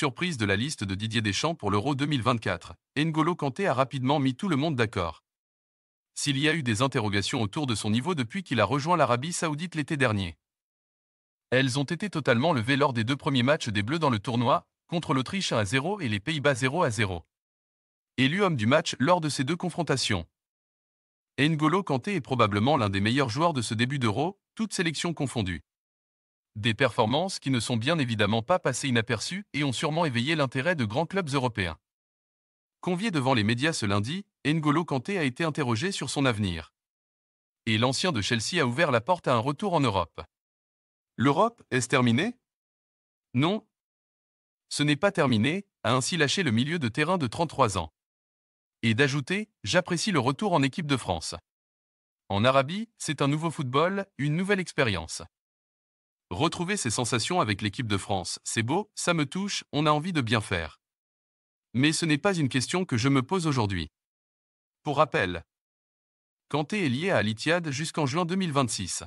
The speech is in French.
Surprise de la liste de Didier Deschamps pour l'Euro 2024, N'Golo Kanté a rapidement mis tout le monde d'accord. S'il y a eu des interrogations autour de son niveau depuis qu'il a rejoint l'Arabie saoudite l'été dernier. Elles ont été totalement levées lors des deux premiers matchs des Bleus dans le tournoi, contre l'Autriche 1 à 0 et les Pays-Bas 0 à 0. Élu homme du match lors de ces deux confrontations. N'Golo Kanté est probablement l'un des meilleurs joueurs de ce début d'Euro, toutes sélections confondues. Des performances qui ne sont bien évidemment pas passées inaperçues et ont sûrement éveillé l'intérêt de grands clubs européens. Convié devant les médias ce lundi, N'Golo Kanté a été interrogé sur son avenir. Et l'ancien de Chelsea a ouvert la porte à un retour en Europe. L'Europe, est-ce terminée Non. Ce n'est pas terminé, a ainsi lâché le milieu de terrain de 33 ans. Et d'ajouter, j'apprécie le retour en équipe de France. En Arabie, c'est un nouveau football, une nouvelle expérience. Retrouver ses sensations avec l'équipe de France, c'est beau, ça me touche, on a envie de bien faire. Mais ce n'est pas une question que je me pose aujourd'hui. Pour rappel, Kanté est lié à litiade jusqu'en juin 2026.